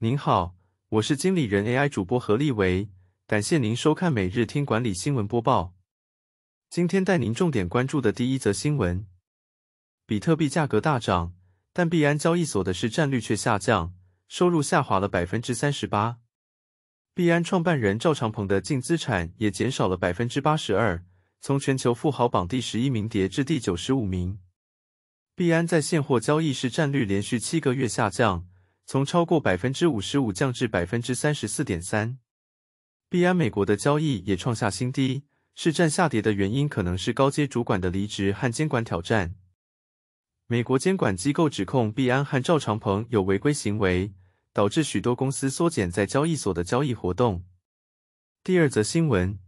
您好，我是经理人 AI 主播何立维，感谢您收看每日听管理新闻播报。今天带您重点关注的第一则新闻：比特币价格大涨，但币安交易所的市占率却下降，收入下滑了百分之三十八。币安创办人赵长鹏的净资产也减少了百分之八十二，从全球富豪榜第十一名跌至第九十五名。币安在现货交易市占率连续七个月下降。从超过百分之五十五降至百分之三十四点三，币安美国的交易也创下新低。市占下跌的原因可能是高阶主管的离职和监管挑战。美国监管机构指控币安和赵长鹏有违规行为，导致许多公司缩减在交易所的交易活动。第二则新闻：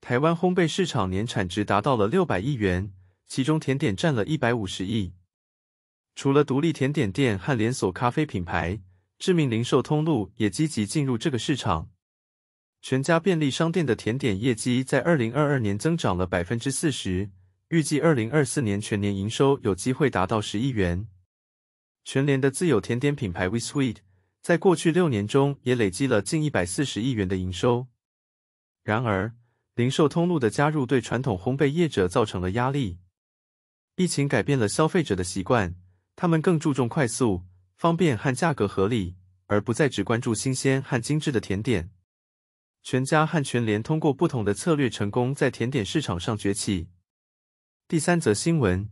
台湾烘焙市场年产值达到了六百亿元，其中甜点占了一百五十亿。除了独立甜点店和连锁咖啡品牌，知名零售通路也积极进入这个市场。全家便利商店的甜点业绩在二零二二年增长了百分之四十，预计二零二四年全年营收有机会达到十亿元。全联的自有甜点品牌 V Sweet 在过去六年中也累积了近一百四十亿元的营收。然而，零售通路的加入对传统烘焙业者造成了压力。疫情改变了消费者的习惯。他们更注重快速、方便和价格合理，而不再只关注新鲜和精致的甜点。全家和全联通过不同的策略成功在甜点市场上崛起。第三则新闻：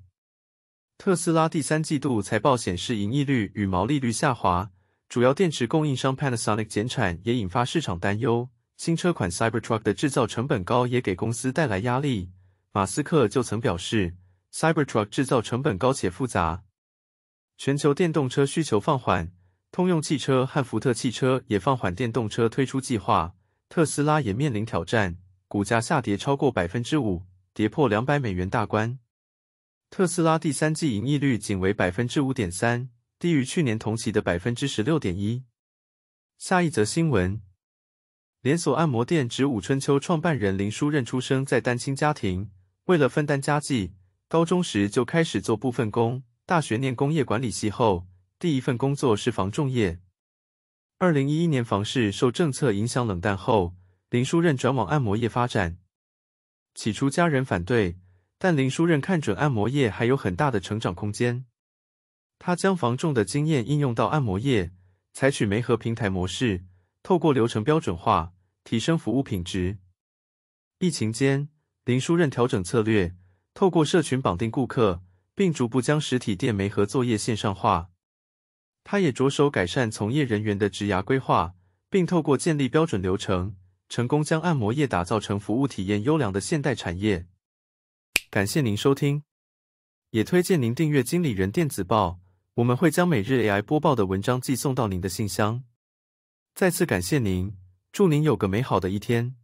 特斯拉第三季度财报显示，盈利率与毛利率下滑，主要电池供应商 Panasonic 减产也引发市场担忧。新车款 Cybertruck 的制造成本高也给公司带来压力。马斯克就曾表示，Cybertruck 制造成本高且复杂。全球电动车需求放缓，通用汽车和福特汽车也放缓电动车推出计划，特斯拉也面临挑战，股价下跌超过百分之五，跌破两百美元大关。特斯拉第三季盈利率仅为百分之五点三，低于去年同期的百分之十六点一。下一则新闻：连锁按摩店“指武春秋”创办人林书任出生在单亲家庭，为了分担家计，高中时就开始做部分工。大学念工业管理系后，第一份工作是防重业。二零一一年房市受政策影响冷淡后，林书任转往按摩业发展。起初家人反对，但林书任看准按摩业还有很大的成长空间，他将房仲的经验应用到按摩业，采取媒合平台模式，透过流程标准化提升服务品质。疫情间，林书任调整策略，透过社群绑定顾客。并逐步将实体店煤和作业线上化。他也着手改善从业人员的职涯规划，并透过建立标准流程，成功将按摩业打造成服务体验优良的现代产业。感谢您收听，也推荐您订阅经理人电子报，我们会将每日 AI 播报的文章寄送到您的信箱。再次感谢您，祝您有个美好的一天。